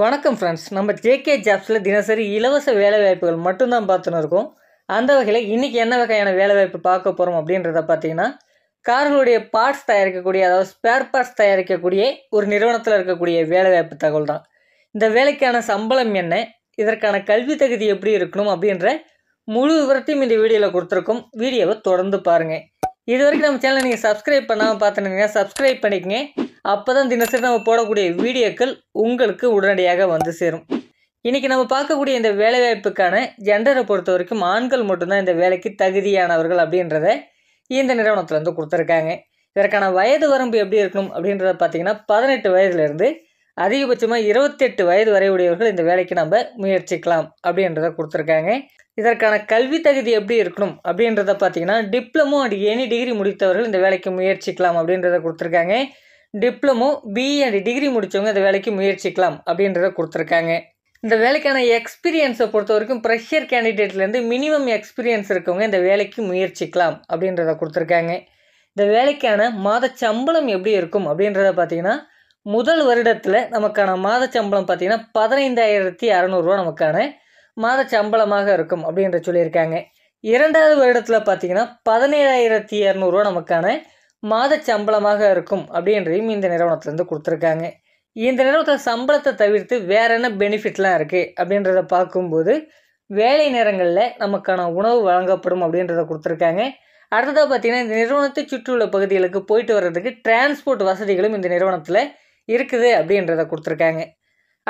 வணக்கம் ஃப்ரெண்ட்ஸ் நம்ம ஜேகே ஜாப்ஸில் தினசரி இலவச வேலைவாய்ப்புகள் மட்டும்தான் பார்த்துன்னு இருக்கோம் அந்த வகையில் இன்றைக்கி என்ன வகையான வேலைவாய்ப்பு பார்க்க போகிறோம் அப்படின்றத பார்த்தீங்கன்னா கார்களுடைய பார்ட்ஸ் தயாரிக்கக்கூடிய அதாவது ஸ்பேர் பார்ட்ஸ் தயாரிக்கக்கூடிய ஒரு நிறுவனத்தில் இருக்கக்கூடிய வேலைவாய்ப்பு தகவல் தான் இந்த வேலைக்கான சம்பளம் என்ன இதற்கான கல்வி தகுதி எப்படி இருக்கணும் அப்படின்ற முழு விவரத்தையும் இந்த வீடியோவில் கொடுத்துருக்கோம் வீடியோவை தொடர்ந்து பாருங்கள் இது வரைக்கும் நம்ம சேனலை நீங்கள் சப்ஸ்கிரைப் பண்ணாமல் பார்த்துருந்தீங்கன்னா சப்ஸ்கிரைப் பண்ணிக்கங்க அப்போ தான் தினசரி நம்ம போடக்கூடிய வீடியோக்கள் உங்களுக்கு உடனடியாக வந்து சேரும் இன்றைக்கி நம்ம பார்க்கக்கூடிய இந்த வேலைவாய்ப்புக்கான ஜெண்டரை பொறுத்த வரைக்கும் ஆண்கள் மட்டும்தான் இந்த வேலைக்கு தகுதியானவர்கள் அப்படின்றத இந்த இருந்து கொடுத்துருக்காங்க இதற்கான வயது வரம்பு எப்படி இருக்கணும் அப்படின்றத பார்த்தீங்கன்னா பதினெட்டு வயதுலேருந்து அதிகபட்சமாக இருபத்தெட்டு வயது வரை உடையவர்கள் இந்த வேலைக்கு நம்ம முயற்சிக்கலாம் அப்படின்றத கொடுத்துருக்காங்க இதற்கான கல்வி தகுதி எப்படி இருக்கணும் அப்படின்றத பார்த்தீங்கன்னா டிப்ளமோ அண்ட் எனி டிகிரி முடித்தவர்கள் இந்த வேலைக்கு முயற்சிக்கலாம் அப்படின்றத கொடுத்துருக்காங்க டிப்ளமோ பிஎட் டிகிரி முடித்தவங்க இந்த வேலைக்கு முயற்சிக்கலாம் அப்படின்றத கொடுத்துருக்காங்க இந்த வேலைக்கான எக்ஸ்பீரியன்ஸை பொறுத்த வரைக்கும் ப்ரெஷர் கேண்டிடேட்லேருந்து மினிமம் எக்ஸ்பீரியன்ஸ் இருக்கவங்க இந்த வேலைக்கு முயற்சிக்கலாம் அப்படின்றத கொடுத்துருக்காங்க இந்த வேலைக்கான மாத சம்பளம் எப்படி இருக்கும் அப்படின்றத பார்த்தீங்கன்னா முதல் வருடத்தில் நமக்கான மாத சம்பளம் பார்த்திங்கன்னா பதினைந்தாயிரத்தி அறநூறுரூவா நமக்கான மாத சம்பளமாக இருக்கும் அப்படின்ற சொல்லியிருக்காங்க இரண்டாவது வருடத்தில் பார்த்திங்கன்னா பதினேழாயிரத்தி இரநூறுவா நமக்கான மாத சம்பளமாக இருக்கும் அப்படின்றதையும் இந்த நிறுவனத்துலேருந்து கொடுத்துருக்காங்க இந்த நிறுவனத்தில் சம்பளத்தை தவிர்த்து வேறு என்ன பெனிஃபிட்லாம் இருக்குது அப்படின்றத பார்க்கும்போது வேலை நேரங்களில் நமக்கான உணவு வழங்கப்படும் அப்படின்றத கொடுத்துருக்காங்க அடுத்ததாக பார்த்திங்கன்னா இந்த நிறுவனத்தை சுற்றியுள்ள பகுதிகளுக்கு போயிட்டு வர்றதுக்கு டிரான்ஸ்போர்ட் வசதிகளும் இந்த நிறுவனத்தில் இருக்குது அப்படின்றத கொடுத்துருக்காங்க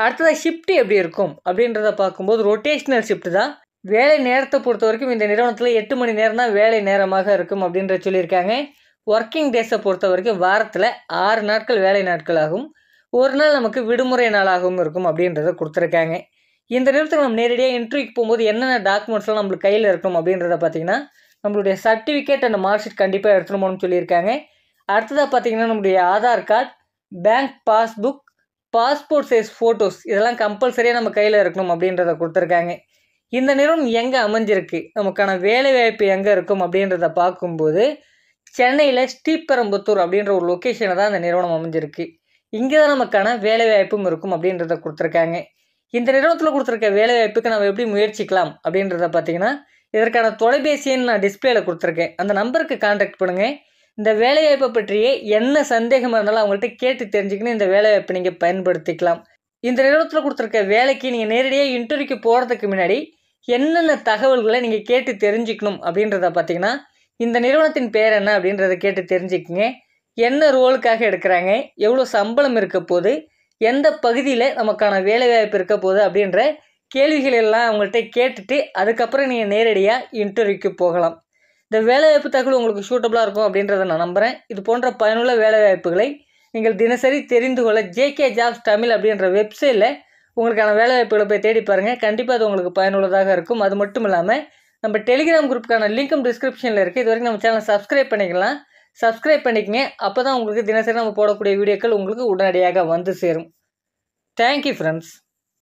அடுத்ததாக ஷிஃப்ட்டு எப்படி இருக்கும் அப்படின்றத பார்க்கும்போது ரொட்டேஷ்னல் ஷிஃப்ட்டு தான் வேலை நேரத்தை பொறுத்த வரைக்கும் இந்த நிறுவனத்தில் எட்டு மணி நேரம் தான் வேலை நேரமாக இருக்கும் அப்படின்ற சொல்லியிருக்காங்க ஒர்க்கிங் டேஸை பொறுத்த வரைக்கும் வாரத்தில் ஆறு நாட்கள் வேலை நாட்களாகவும் ஒரு நாள் நமக்கு விடுமுறை நாளாகவும் இருக்கும் அப்படின்றத கொடுத்துருக்காங்க இந்த நிறுவனத்துக்கு நம்ம நேரடியாக இன்டர்வியூக்கு போகும்போது என்னென்ன டாக்குமெண்ட்ஸ்லாம் நம்மளுக்கு கையில் இருக்கணும் அப்படின்றத பார்த்திங்கன்னா நம்மளுடைய சர்டிஃபிகேட் அண்ட் மார்க் ஷீட் கண்டிப்பாக எடுத்துணுமோன்னு சொல்லியிருக்காங்க அடுத்ததாக பார்த்திங்கன்னா நம்முடைய Aadhaar card bank passbook passport size photos இதெல்லாம் கம்பல்சரியாக நம்ம கையில் இருக்கணும் அப்படின்றத கொடுத்துருக்காங்க இந்த நிறுவனம் எங்கே அமைஞ்சிருக்கு நமக்கான வேலை வாய்ப்பு எங்கே இருக்கும் அப்படின்றத பார்க்கும்போது சென்னையில் ஸ்ரீபெரும்புத்தூர் அப்படின்ற ஒரு லொக்கேஷனை தான் அந்த நிறுவனம் அமைஞ்சிருக்கு இங்கே தான் நமக்கான வேலைவாய்ப்பும் இருக்கும் அப்படின்றத கொடுத்துருக்காங்க இந்த நிறுவனத்தில் கொடுத்துருக்க வேலைவாய்ப்புக்கு நம்ம எப்படி முயற்சிக்கலாம் அப்படின்றத பார்த்தீங்கன்னா இதற்கான தொலைபேசின்னு நான் டிஸ்பிளேல கொடுத்துருக்கேன் அந்த நம்பருக்கு காண்டாக்ட் பண்ணுங்கள் இந்த வேலைவாய்ப்பை பற்றியே என்ன சந்தேகமாக இருந்தாலும் அவங்கள்ட்ட கேட்டு தெரிஞ்சுக்கணும் இந்த வேலைவாய்ப்பை நீங்கள் பயன்படுத்திக்கலாம் இந்த நிறுவனத்தில் கொடுத்துருக்க வேலைக்கு நீங்கள் நேரடியாக இன்டர்வியூக்கு போகிறதுக்கு முன்னாடி என்னென்ன தகவல்களை நீங்கள் கேட்டு தெரிஞ்சுக்கணும் அப்படின்றத பார்த்தீங்கன்னா இந்த நிறுவனத்தின் பேர் என்ன அப்படின்றத கேட்டு தெரிஞ்சுக்குங்க என்ன ரோலுக்காக எடுக்கிறாங்க எவ்வளோ சம்பளம் இருக்க போது எந்த பகுதியில் நமக்கான வேலைவாய்ப்பு இருக்க போது அப்படின்ற கேள்விகள் எல்லாம் அவங்கள்ட்ட கேட்டுட்டு அதுக்கப்புறம் நீங்கள் நேரடியாக இன்டர்வியூக்கு போகலாம் இந்த வேலைவாய்ப்பு தகவல் உங்களுக்கு சூட்டபுளாக இருக்கும் அப்படின்றத நான் நம்புகிறேன் இது போன்ற பயனுள்ள வேலைவாய்ப்புகளை நீங்கள் தினசரி தெரிந்து கொள்ள ஜேகே ஜாப்ஸ் தமிழ் அப்படின்ற வெப்சைட்டில் உங்களுக்கான வேலைவாய்ப்புகளை போய் தேடி பாருங்கள் கண்டிப்பாக அது உங்களுக்கு பயனுள்ளதாக இருக்கும் அது மட்டும் இல்லாமல் நம்ம டெலிகிராம் குரூப்க்கான லிங்க்கும் டிஸ்கிரிப்ஷனில் இருக்குது இது வரைக்கும் நம்ம சேனலை சப்ஸ்கிரைப் பண்ணிக்கலாம் சப்ஸ்கிரைப் பண்ணிக்கங்க அப்போ தான் உங்களுக்கு தினசரி நம்ம போடக்கூடிய வீடியோக்கள் உங்களுக்கு உடனடியாக வந்து சேரும் தேங்க்யூ ஃப்ரெண்ட்ஸ்